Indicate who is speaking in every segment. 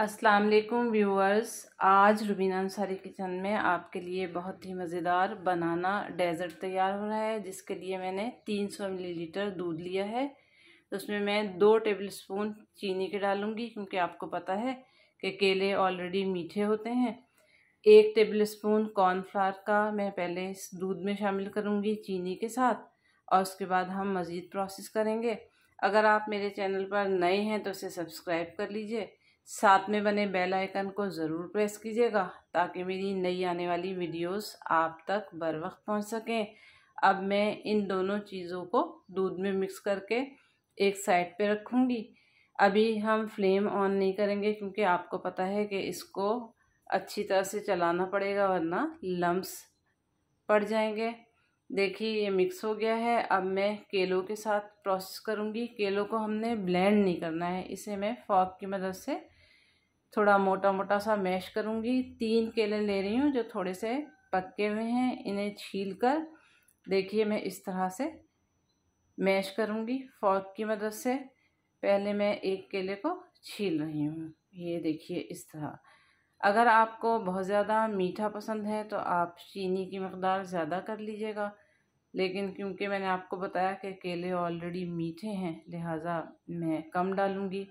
Speaker 1: अस्सलाम वालेकुम व्यूअर्स आज रुबीना अंसारी किचन में आपके लिए बहुत ही मज़ेदार बनाना डेजर्ट तैयार हो रहा है जिसके लिए मैंने 300 मिलीलीटर दूध लिया है तो उसमें मैं दो टेबल स्पून चीनी के डालूंगी क्योंकि आपको पता है कि केले ऑलरेडी मीठे होते हैं एक टेबल स्पून कॉर्नफ्लावर का मैं पहले इस दूध में शामिल करूँगी चीनी के साथ और उसके बाद हम मज़ीद प्रोसेस करेंगे अगर आप मेरे चैनल पर नए हैं तो उसे सब्सक्राइब कर लीजिए साथ में बने बेल आइकन को ज़रूर प्रेस कीजिएगा ताकि मेरी नई आने वाली वीडियोस आप तक बर वक्त पहुँच सकें अब मैं इन दोनों चीज़ों को दूध में मिक्स करके एक साइड पे रखूँगी अभी हम फ्लेम ऑन नहीं करेंगे क्योंकि आपको पता है कि इसको अच्छी तरह से चलाना पड़ेगा वरना लम्स पड़ जाएंगे देखिए ये मिक्स हो गया है अब मैं केलों के साथ प्रोसेस करूँगी केलों को हमने ब्लेंड नहीं करना है इसे मैं फॉक की मदद से थोड़ा मोटा मोटा सा मैश करूँगी तीन केले ले रही हूँ जो थोड़े से पक्के हुए हैं इन्हें छील कर देखिए मैं इस तरह से मैश करूँगी फॉर्क की मदद से पहले मैं एक केले को छील रही हूँ ये देखिए इस तरह अगर आपको बहुत ज़्यादा मीठा पसंद है तो आप चीनी की मकदार ज़्यादा कर लीजिएगा लेकिन क्योंकि मैंने आपको बताया कि केले ऑलरेडी मीठे हैं लिहाजा मैं कम डालूँगी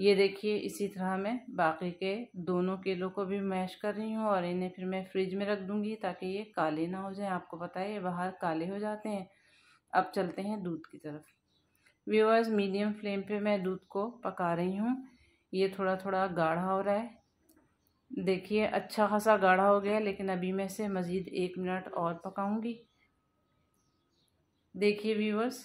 Speaker 1: ये देखिए इसी तरह मैं बाकी के दोनों केलों को भी मैश कर रही हूँ और इन्हें फिर मैं फ्रिज में रख दूँगी ताकि ये काले ना हो जाए आपको पता है ये बाहर काले हो जाते हैं अब चलते हैं दूध की तरफ व्यूअर्स मीडियम फ्लेम पे मैं दूध को पका रही हूँ ये थोड़ा थोड़ा गाढ़ा हो रहा है देखिए अच्छा खासा गाढ़ा हो गया लेकिन अभी मैं इसे मज़ीद एक मिनट और पकाऊँगी देखिए व्यूअर्स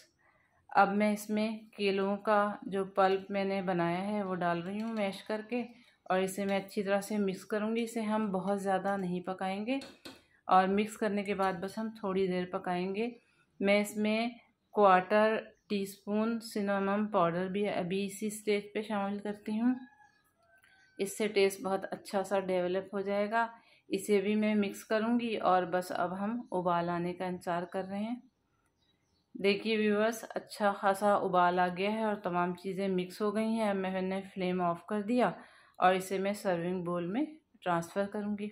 Speaker 1: अब मैं इसमें केलों का जो पल्प मैंने बनाया है वो डाल रही हूँ मैश करके और इसे मैं अच्छी तरह से मिक्स करूँगी इसे हम बहुत ज़्यादा नहीं पकाएंगे और मिक्स करने के बाद बस हम थोड़ी देर पकाएंगे मैं इसमें quarter teaspoon cinnamon powder भी अभी इसी स्टेज पे शामिल करती हूँ इससे टेस्ट बहुत अच्छा सा डेवलप हो जाएगा इसे भी मैं मिक्स करूँगी और बस अब हम उबाल आने का इंतज़ार कर रहे हैं देखिए व्यूवर्स अच्छा खासा उबाल आ गया है और तमाम चीज़ें मिक्स हो गई हैं अब मैंने फ्लेम ऑफ़ कर दिया और इसे मैं सर्विंग बोल में ट्रांसफ़र करूँगी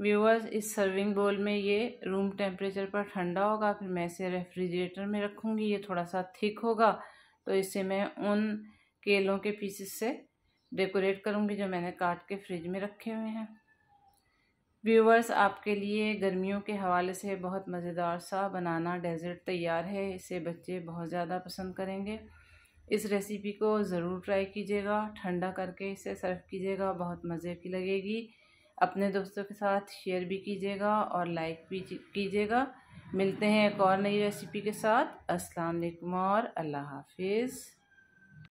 Speaker 1: व्यूवर्स इस सर्विंग बोल में ये रूम टेम्परेचर पर ठंडा होगा फिर मैं इसे रेफ्रिजरेटर में रखूँगी ये थोड़ा सा थिक होगा तो इसे मैं उन केलों के पीसेस से डेकोरेट करूँगी जो मैंने काट के फ्रिज में रखे हुए हैं व्यूवर्स आपके लिए गर्मियों के हवाले से बहुत मज़ेदार सा बनाना डेजर्ट तैयार है इसे बच्चे बहुत ज़्यादा पसंद करेंगे इस रेसिपी को ज़रूर ट्राई कीजिएगा ठंडा करके इसे सर्व कीजिएगा बहुत मज़े की लगेगी अपने दोस्तों के साथ शेयर भी कीजिएगा और लाइक भी कीजिएगा मिलते हैं एक और नई रेसिपी के साथ अस्सलाम वालेकुम और अल्लाह हाफिज़